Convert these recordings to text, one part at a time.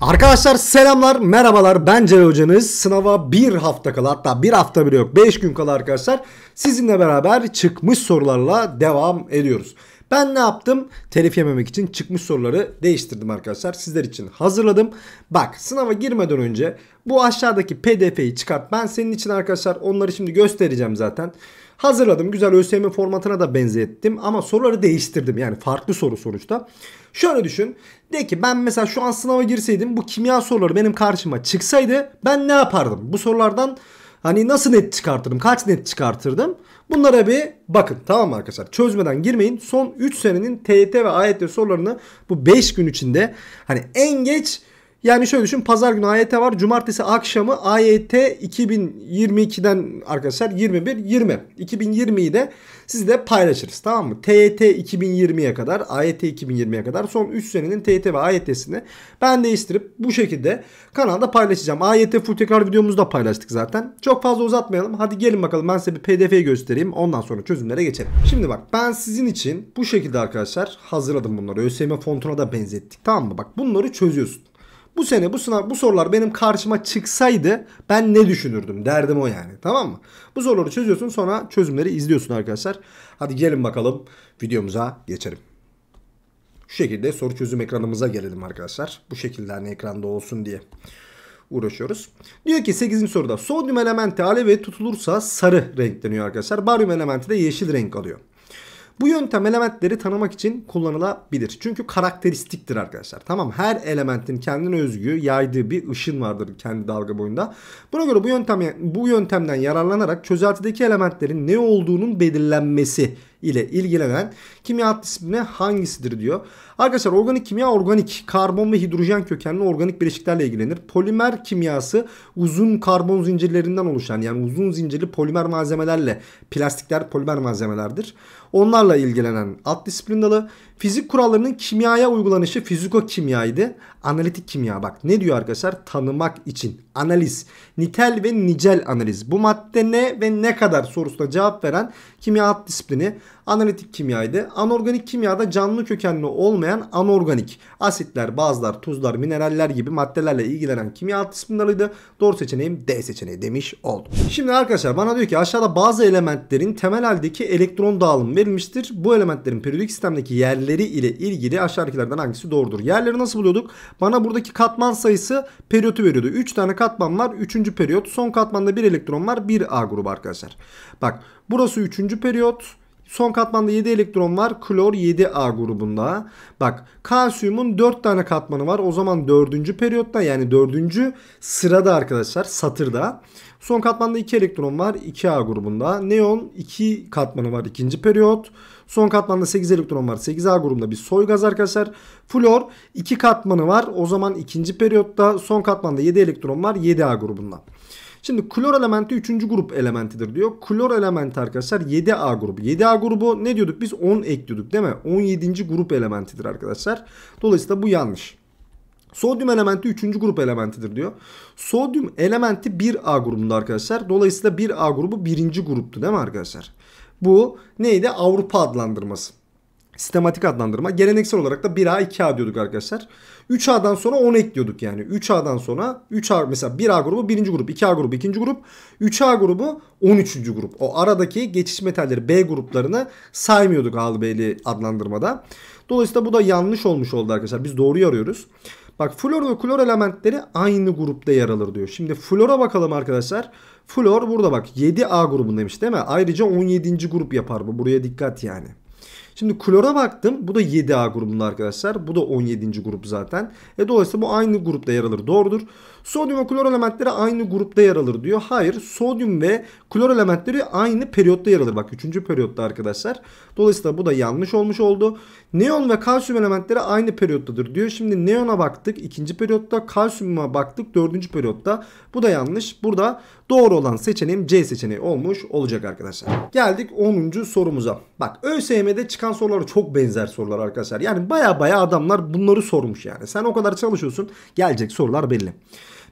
Arkadaşlar selamlar merhabalar ben Celal hocanız sınava bir hafta kala hatta bir hafta bile yok 5 gün kala arkadaşlar sizinle beraber çıkmış sorularla devam ediyoruz. Ben ne yaptım? Telif yememek için çıkmış soruları değiştirdim arkadaşlar. Sizler için hazırladım. Bak sınava girmeden önce bu aşağıdaki pdf'yi çıkart. Ben senin için arkadaşlar onları şimdi göstereceğim zaten. Hazırladım. Güzel ÖSYM formatına da benzettim ama soruları değiştirdim. Yani farklı soru sonuçta. Şöyle düşün. De ki ben mesela şu an sınava girseydim bu kimya soruları benim karşıma çıksaydı ben ne yapardım? Bu sorulardan Hani nasıl net çıkartırdım? Kaç net çıkartırdım? Bunlara bir bakın tamam mı arkadaşlar? Çözmeden girmeyin. Son 3 senenin TYT ve AYT sorularını bu 5 gün içinde hani en geç yani şöyle düşün pazar günü AYT var. Cumartesi akşamı AYT 2022'den arkadaşlar 21 20. 2020'yi de sizle paylaşırız tamam mı? TYT 2020'ye kadar AYT 2020'ye kadar son 3 senenin TYT ve AYT'sini ben değiştirip bu şekilde kanalda paylaşacağım. AYT full tekrar videomuzu paylaştık zaten. Çok fazla uzatmayalım. Hadi gelin bakalım ben size bir pdf'yi göstereyim. Ondan sonra çözümlere geçelim. Şimdi bak ben sizin için bu şekilde arkadaşlar hazırladım bunları. ÖSYM fontuna da benzettik tamam mı? Bak bunları çözüyorsun. Bu sene bu sınav bu sorular benim karşıma çıksaydı ben ne düşünürdüm derdim o yani. Tamam mı? Bu soruları çözüyorsun sonra çözümleri izliyorsun arkadaşlar. Hadi gelin bakalım videomuza geçelim. Şu şekilde soru çözüm ekranımıza gelelim arkadaşlar. Bu şekilde hani ekranda olsun diye uğraşıyoruz. Diyor ki 8. soruda sodyum elementi alevi tutulursa sarı renkleniyor arkadaşlar. Baryum elementi de yeşil renk alıyor. Bu yöntem elementleri tanımak için kullanılabilir. Çünkü karakteristiktir arkadaşlar. Tamam her elementin kendine özgü yaydığı bir ışın vardır kendi dalga boyunda. Buna göre bu yöntem bu yöntemden yararlanarak çözeltideki elementlerin ne olduğunun belirlenmesi ile ilgilenen kimya disiplini hangisidir diyor. Arkadaşlar organik kimya organik karbon ve hidrojen kökenli organik bileşiklerle ilgilenir. Polimer kimyası uzun karbon zincirlerinden oluşan yani uzun zincirli polimer malzemelerle plastikler polimer malzemelerdir. Onlarla ilgilenen alt disiplin dalı. Fizik kurallarının kimyaya uygulanışı fiziko kimyaydı. Analitik kimya bak ne diyor arkadaşlar tanımak için analiz. Nitel ve nicel analiz. Bu madde ne ve ne kadar sorusuna cevap veren kimya alt disiplini Analitik kimyaydı. Anorganik kimyada canlı kökenli olmayan anorganik asitler, bazlar, tuzlar, mineraller gibi maddelerle ilgilenen kimya alt disiplinleriydi. Doğru seçeneğim D seçeneği demiş oldum. Şimdi arkadaşlar bana diyor ki aşağıda bazı elementlerin temel haldeki elektron dağılımı verilmiştir. Bu elementlerin periyodik sistemdeki yerleri ile ilgili aşağıdakilerden hangisi doğrudur? Yerleri nasıl buluyorduk? Bana buradaki katman sayısı periyotu veriyordu. 3 tane katman var. 3. periyot. Son katmanda 1 elektron var. 1 A grubu arkadaşlar. Bak burası 3. periyot. Son katmanda 7 elektron var. Klor 7A grubunda. Bak kalsiyumun 4 tane katmanı var. O zaman 4. periyotta yani 4. sırada arkadaşlar satırda. Son katmanda 2 elektron var. 2A grubunda. Neon 2 katmanı var. 2. periyot. Son katmanda 8 elektron var. 8A grubunda bir soy gaz arkadaşlar. Flor 2 katmanı var. O zaman 2. periyotta son katmanda 7 elektron var. 7A grubunda. Şimdi klor elementi 3. grup elementidir diyor. Klor elementi arkadaşlar 7A grubu. 7A grubu ne diyorduk biz? 10 ekliyorduk değil mi? 17. grup elementidir arkadaşlar. Dolayısıyla bu yanlış. Sodyum elementi 3. grup elementidir diyor. Sodyum elementi 1A grubunda arkadaşlar. Dolayısıyla 1A grubu 1. gruptu değil mi arkadaşlar? Bu neydi? Avrupa adlandırması. Sistematik adlandırma. Geleneksel olarak da 1A 2A diyorduk arkadaşlar. 3A'dan sonra 10 ekliyorduk yani. 3A'dan sonra 3A mesela 1A grubu 1. grup, 2A grubu 2. grup, 3A grubu 13. grup. O aradaki geçiş metalleri B gruplarını saymıyorduk A'lı B'li adlandırmada. Dolayısıyla bu da yanlış olmuş oldu arkadaşlar. Biz doğru arıyoruz. Bak flor ve klor elementleri aynı grupta yer alır diyor. Şimdi flora bakalım arkadaşlar. Flor burada bak 7A grubundaymış değil mi? Ayrıca 17. grup yapar bu. Buraya dikkat yani. Şimdi klora baktım. Bu da 7A grubunda arkadaşlar. Bu da 17. grup zaten. E dolayısıyla bu aynı grupta yer alır. Doğrudur. Sodyum ve klor elementleri aynı grupta yer alır diyor. Hayır. Sodyum ve klor elementleri aynı periyotta yer alır. Bak 3. periyotta arkadaşlar. Dolayısıyla bu da yanlış olmuş oldu. Neon ve kalsiyum elementleri aynı periyottadır diyor. Şimdi neona baktık 2. periyotta. Kalsiyuma baktık 4. periyotta. Bu da yanlış. Burada doğru olan seçeneğim C seçeneği olmuş olacak arkadaşlar. Geldik 10. sorumuza. Bak ÖSYM'de çıkan çıkan soruları çok benzer sorular arkadaşlar. Yani baya baya adamlar bunları sormuş yani. Sen o kadar çalışıyorsun gelecek sorular belli.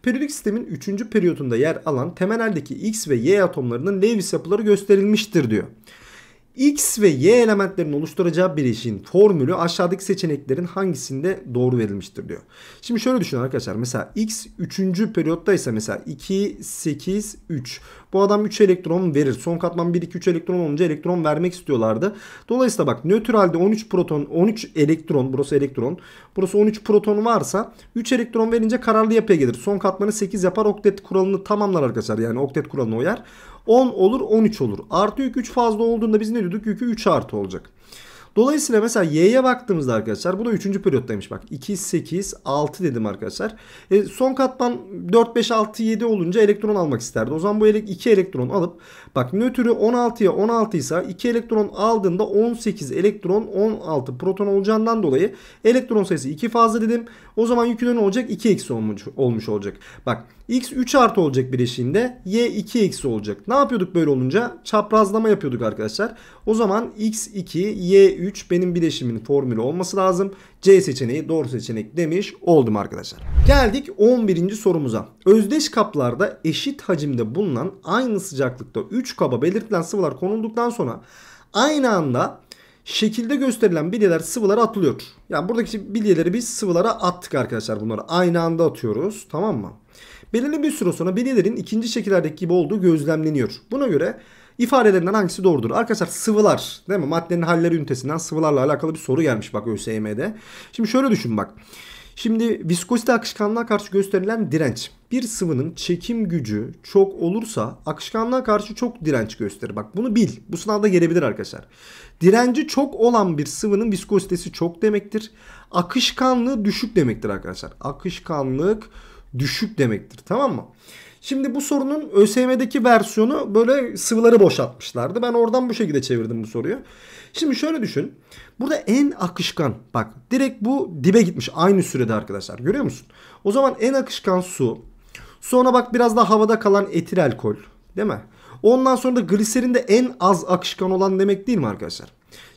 Periyodik sistemin 3. periyotunda yer alan temel X ve Y atomlarının Lewis yapıları gösterilmiştir diyor. X ve Y elementlerinin oluşturacağı bileşiğin formülü aşağıdaki seçeneklerin hangisinde doğru verilmiştir diyor. Şimdi şöyle düşünün arkadaşlar. Mesela X 3. periyottaysa mesela 2, 8, 3. Bu adam 3 elektron verir. Son katman 1, 2, 3 elektron olunca elektron vermek istiyorlardı. Dolayısıyla bak nötralde 13 proton, 13 elektron, burası elektron. Burası 13 proton varsa 3 elektron verince kararlı yapıya gelir. Son katmanı 8 yapar. Oktet kuralını tamamlar arkadaşlar. Yani oktet kuralına uyar. 10 olur 13 olur. Artı yük 3 fazla olduğunda biz ne diyorduk? Yükü 3 artı olacak. Dolayısıyla mesela Y'ye baktığımızda arkadaşlar bu da 3. demiş bak. 2, 8, 6 dedim arkadaşlar. E, son katman 4, 5, 6, 7 olunca elektron almak isterdi. O zaman bu 2 elektron alıp bak nötrü 16'ya 16 ise 2 elektron aldığında 18 elektron 16 proton olacağından dolayı elektron sayısı 2 fazla dedim. O zaman yükü ne olacak? 2 eksi olmuş, olmuş olacak. Bak x 3 artı olacak bir bileşiğinde y 2 eksi olacak. Ne yapıyorduk böyle olunca? Çaprazlama yapıyorduk arkadaşlar. O zaman x 2 y 3 3 benim bileşimin formülü olması lazım. C seçeneği doğru seçenek demiş oldum arkadaşlar. Geldik 11. sorumuza. Özdeş kaplarda eşit hacimde bulunan aynı sıcaklıkta 3 kaba belirtilen sıvılar konulduktan sonra aynı anda şekilde gösterilen bilyeler sıvılara atılıyor. Yani buradaki bilyeleri biz sıvılara attık arkadaşlar bunları. Aynı anda atıyoruz tamam mı? Belirli bir süre sonra bilyelerin ikinci şekillerdeki gibi olduğu gözlemleniyor. Buna göre İfadelerinden hangisi doğrudur? Arkadaşlar sıvılar değil mi? Maddenin halleri ünitesinden sıvılarla alakalı bir soru gelmiş bak ÖSYM'de. Şimdi şöyle düşün bak. Şimdi viskozite akışkanlığa karşı gösterilen direnç. Bir sıvının çekim gücü çok olursa akışkanlığa karşı çok direnç gösterir. Bak bunu bil. Bu sınavda gelebilir arkadaşlar. Direnci çok olan bir sıvının viskozitesi çok demektir. Akışkanlığı düşük demektir arkadaşlar. Akışkanlık düşük düşük demektir. Tamam mı? Şimdi bu sorunun ÖSYM'deki versiyonu böyle sıvıları boşaltmışlardı. Ben oradan bu şekilde çevirdim bu soruyu. Şimdi şöyle düşün. Burada en akışkan bak direkt bu dibe gitmiş aynı sürede arkadaşlar. Görüyor musun? O zaman en akışkan su. Sonra bak biraz daha havada kalan etil alkol. Değil mi? Ondan sonra da gliserinde en az akışkan olan demek değil mi arkadaşlar?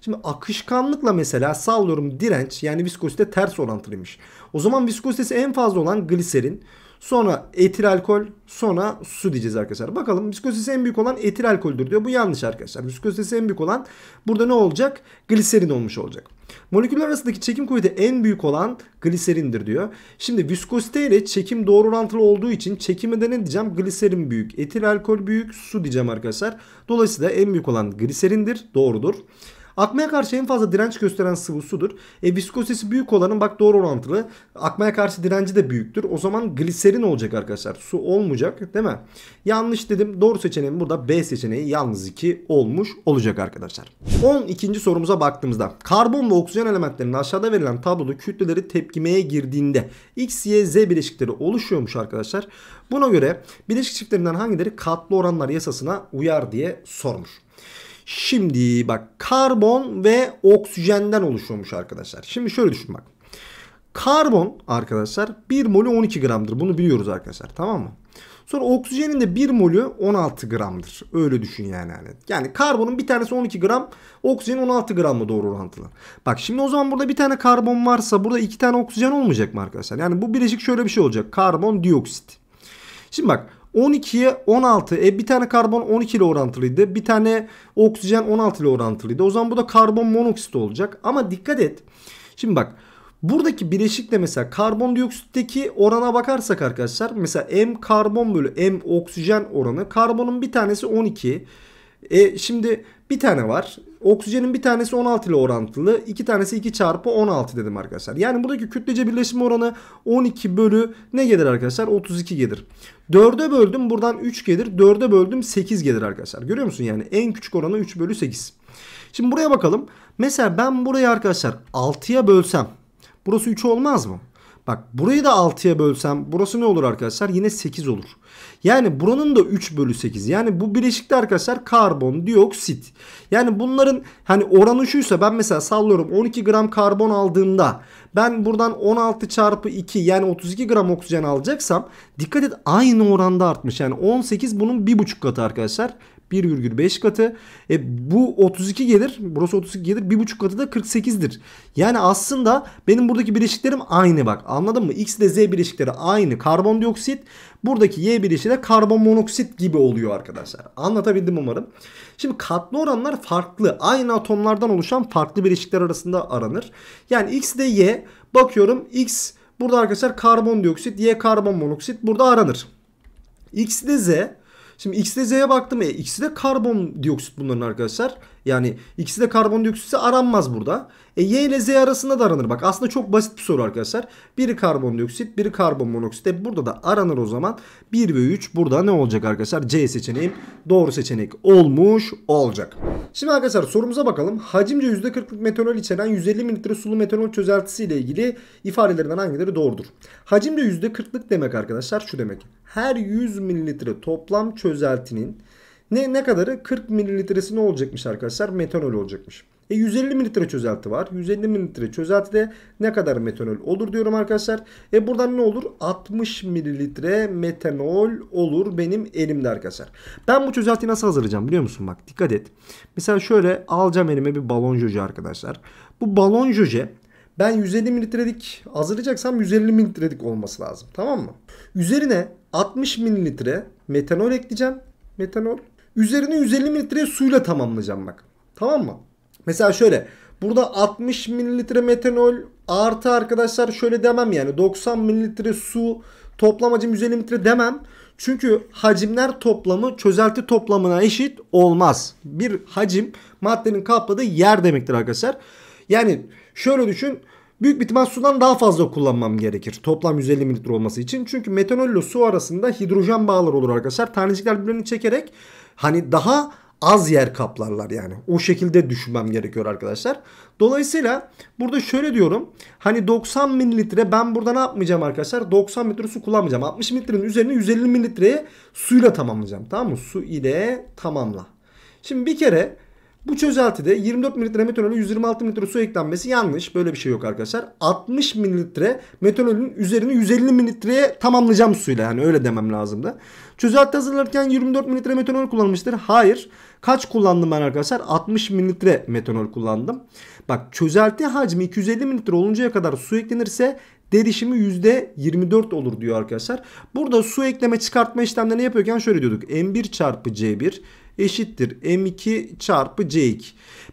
Şimdi akışkanlıkla mesela sallıyorum direnç yani viskozite ters orantılıymış. O zaman viskozitesi en fazla olan gliserin. Sonra etil alkol, sonra su diyeceğiz arkadaşlar. Bakalım viskozitesi en büyük olan etil alkoldür diyor. Bu yanlış arkadaşlar. Viskozitesi en büyük olan burada ne olacak? Gliserin olmuş olacak. Moleküller arasındaki çekim kuvveti en büyük olan gliserindir diyor. Şimdi viskozite ile çekim doğru orantılı olduğu için çekime de ne diyeceğim? Gliserin büyük, etil alkol büyük, su diyeceğim arkadaşlar. Dolayısıyla en büyük olan gliserindir. Doğrudur. Akmaya karşı en fazla direnç gösteren sıvı sudur. E, viskositesi büyük olanın bak doğru orantılı. Akmaya karşı direnci de büyüktür. O zaman gliserin olacak arkadaşlar. Su olmayacak değil mi? Yanlış dedim. Doğru seçeneğim burada B seçeneği yalnız 2 olmuş olacak arkadaşlar. 12. sorumuza baktığımızda karbon ve oksijen elementlerinin aşağıda verilen tabloda kütleleri tepkimeye girdiğinde X, Y, Z bileşikleri oluşuyormuş arkadaşlar. Buna göre bileşik çiftlerinden hangileri katlı oranlar yasasına uyar diye sormuş. Şimdi bak karbon ve oksijenden oluşuyormuş arkadaşlar. Şimdi şöyle düşün bak. Karbon arkadaşlar 1 molü 12 gramdır. Bunu biliyoruz arkadaşlar tamam mı? Sonra oksijenin de 1 molü 16 gramdır. Öyle düşün yani. Yani, yani karbonun bir tanesi 12 gram, oksijen 16 gramla doğru orantılı. Bak şimdi o zaman burada bir tane karbon varsa burada iki tane oksijen olmayacak mı arkadaşlar? Yani bu bileşik şöyle bir şey olacak. Karbon dioksit. Şimdi bak 12'ye 16. E bir tane karbon 12 ile orantılıydı. Bir tane oksijen 16 ile orantılıydı. O zaman bu da karbon monoksit olacak. Ama dikkat et. Şimdi bak buradaki bileşikle mesela karbondioksitteki orana bakarsak arkadaşlar. Mesela M karbon bölü M oksijen oranı. Karbonun bir tanesi 12. E şimdi bir tane var. Oksijenin bir tanesi 16 ile orantılı. iki tanesi 2 çarpı 16 dedim arkadaşlar. Yani buradaki kütlece birleşim oranı 12 bölü ne gelir arkadaşlar? 32 gelir. 4'e böldüm buradan 3 gelir. 4'e böldüm 8 gelir arkadaşlar. Görüyor musun yani en küçük oranı 3 bölü 8. Şimdi buraya bakalım. Mesela ben burayı arkadaşlar 6'ya bölsem burası 3 olmaz mı? Bak burayı da 6'ya bölsem burası ne olur arkadaşlar? Yine 8 olur. Yani buranın da 3 bölü 8. Yani bu bileşikte arkadaşlar karbon, dioksit. Yani bunların hani oranı şuysa ben mesela sallıyorum 12 gram karbon aldığımda ben buradan 16 çarpı 2 yani 32 gram oksijen alacaksam dikkat et aynı oranda artmış. Yani 18 bunun 1,5 katı arkadaşlar. 1,5 katı. E, bu 32 gelir. Burası 32 gelir. 1,5 katı da 48'dir. Yani aslında benim buradaki bileşiklerim aynı bak. Anladın mı? X ile Z bileşikleri aynı. Karbondioksit. Buradaki Y bileşiği de karbon monoksit gibi oluyor arkadaşlar. Anlatabildim umarım. Şimdi katlı oranlar farklı. Aynı atomlardan oluşan farklı bileşikler arasında aranır. Yani X ile Y bakıyorum. X burada arkadaşlar karbondioksit. Y karbon monoksit burada aranır. X ile Z Şimdi X ile Z'ye baktım. E, ikisi karbon karbondioksit bunların arkadaşlar. Yani ikisi de karbondioksitse aranmaz burada. E, y ile z arasında da aranır. Bak aslında çok basit bir soru arkadaşlar. Biri karbondioksit, biri karbon monoksit. E, burada da aranır o zaman. 1 ve 3 burada ne olacak arkadaşlar? C seçeneğim doğru seçenek olmuş olacak. Şimdi arkadaşlar sorumuza bakalım. Hacimce %40'lık metanol içeren 150 mililitre sulu metanol çözeltisi ile ilgili ifadelerinden hangileri doğrudur? Hacimce %40'lık demek arkadaşlar şu demek. Her 100 mililitre toplam çözeltinin ne, ne kadarı? 40 mililitresi ne olacakmış arkadaşlar? Metanol olacakmış. E 150 mililitre çözelti var. 150 mililitre çözeltide ne kadar metanol olur diyorum arkadaşlar. E buradan ne olur? 60 mililitre metanol olur benim elimde arkadaşlar. Ben bu çözeltiyi nasıl hazırlayacağım biliyor musun? Bak dikkat et. Mesela şöyle alacağım elime bir balon jöje arkadaşlar. Bu balon jöje ben 150 mililitrelik hazırlayacaksam 150 mililitrelik olması lazım. Tamam mı? Üzerine 60 mililitre metanol ekleyeceğim. Metanol Üzerine 150 mililitre suyla tamamlayacağım bak. Tamam mı? Mesela şöyle. Burada 60 mililitre metanol artı arkadaşlar şöyle demem yani 90 mililitre su toplam hacim 150 mililitre demem. Çünkü hacimler toplamı çözelti toplamına eşit olmaz. Bir hacim maddenin kapladığı yer demektir arkadaşlar. Yani şöyle düşün Büyük bir ihtimal sudan daha fazla kullanmam gerekir. Toplam 150 mililitre olması için. Çünkü metanol ile su arasında hidrojen bağları olur arkadaşlar. Tanecikler birbirini çekerek hani daha az yer kaplarlar yani. O şekilde düşünmem gerekiyor arkadaşlar. Dolayısıyla burada şöyle diyorum. Hani 90 mililitre ben burada ne yapmayacağım arkadaşlar? 90 mililitre su kullanmayacağım. 60 mililitrenin üzerine 150 mililitreye suyla tamamlayacağım. Tamam mı? Su ile tamamla. Şimdi bir kere bu çözeltide 24 mililitre metanolün 126 mililitre su eklenmesi yanlış. Böyle bir şey yok arkadaşlar. 60 mililitre metanolün üzerine 150 mililitreye tamamlayacağım suyla. Yani öyle demem lazım da. Çözelti hazırlarken 24 mililitre metanol kullanmıştır. Hayır. Kaç kullandım ben arkadaşlar? 60 mililitre metanol kullandım. Bak çözelti hacmi 250 mililitre oluncaya kadar su eklenirse derişimi %24 olur diyor arkadaşlar. Burada su ekleme çıkartma işlemlerini yapıyorken şöyle diyorduk. M1 çarpı C1 eşittir M2 çarpı C2.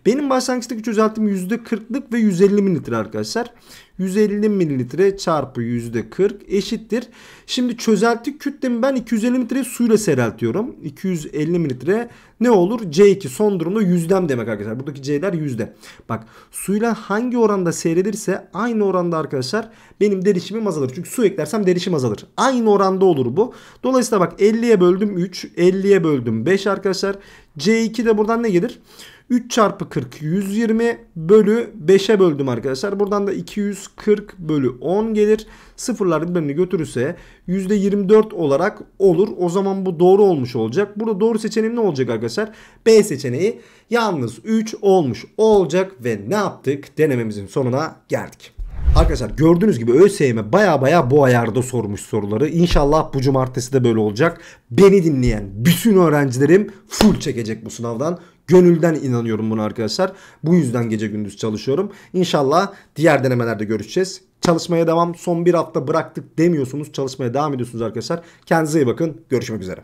Benim başlangıçtaki çözeltim %40'lık ve 150 mililitre arkadaşlar. 150 mililitre çarpı %40 eşittir. Şimdi çözelti kütlemi ben 250 mililitre suyla sereltiyorum. 250 mililitre ne olur? C2 son durumda yüzdem demek arkadaşlar. Buradaki C'ler yüzde. Bak suyla hangi oranda seyredilirse aynı oranda arkadaşlar benim derişimim azalır. Çünkü su eklersem derişim azalır. Aynı oranda olur bu. Dolayısıyla bak 50'ye böldüm 3, 50'ye böldüm 5 arkadaşlar arkadaşlar. C2 de buradan ne gelir? 3 çarpı 40 120 bölü 5'e böldüm arkadaşlar. Buradan da 240 bölü 10 gelir. Sıfırlar birbirini götürürse %24 olarak olur. O zaman bu doğru olmuş olacak. Burada doğru seçeneğim ne olacak arkadaşlar? B seçeneği yalnız 3 olmuş olacak ve ne yaptık? Denememizin sonuna geldik. Arkadaşlar gördüğünüz gibi ÖSYM baya baya bu ayarda sormuş soruları. İnşallah bu cumartesi de böyle olacak. Beni dinleyen bütün öğrencilerim full çekecek bu sınavdan. Gönülden inanıyorum buna arkadaşlar. Bu yüzden gece gündüz çalışıyorum. İnşallah diğer denemelerde görüşeceğiz. Çalışmaya devam. Son bir hafta bıraktık demiyorsunuz. Çalışmaya devam ediyorsunuz arkadaşlar. Kendinize iyi bakın. Görüşmek üzere.